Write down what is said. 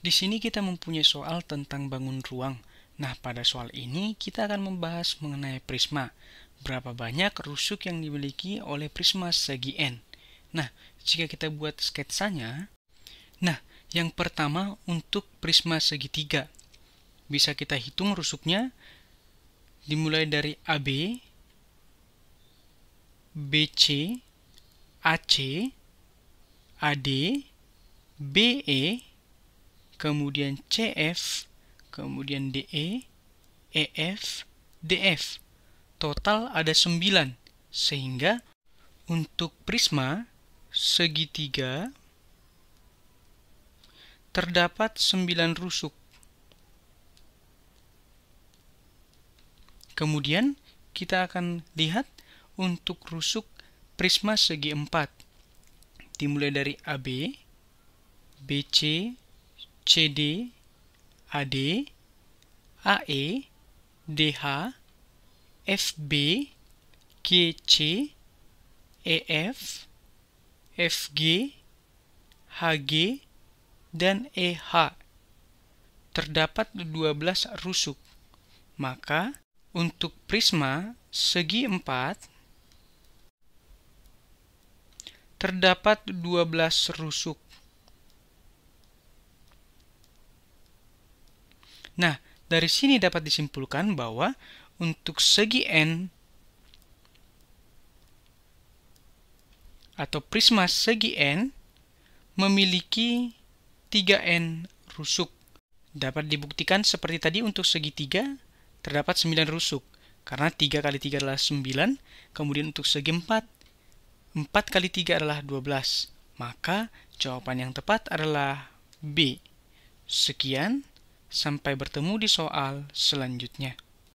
Di sini kita mempunyai soal tentang bangun ruang. Nah, pada soal ini kita akan membahas mengenai prisma. Berapa banyak rusuk yang dimiliki oleh prisma segi N? Nah, jika kita buat sketsanya, nah, yang pertama untuk prisma segitiga. Bisa kita hitung rusuknya dimulai dari AB, BC, AC, AD, BE, kemudian CF, kemudian DE, EF, DF. Total ada 9, sehingga untuk prisma segitiga terdapat 9 rusuk. Kemudian kita akan lihat untuk rusuk prisma segi 4. Dimulai dari AB, BC, CD, AD, AE, DH, FB, GC, EF, FG, HG, dan EH. Terdapat 12 rusuk. Maka, untuk prisma segi 4, terdapat 12 rusuk Nah, dari sini dapat disimpulkan bahwa untuk segi N atau prisma segi N memiliki 3N rusuk. Dapat dibuktikan seperti tadi untuk segi 3 terdapat 9 rusuk karena 3 kali 3 adalah 9, kemudian untuk segi 4 4 kali 3 adalah 12. Maka jawaban yang tepat adalah B. Sekian. Sampai bertemu di soal selanjutnya.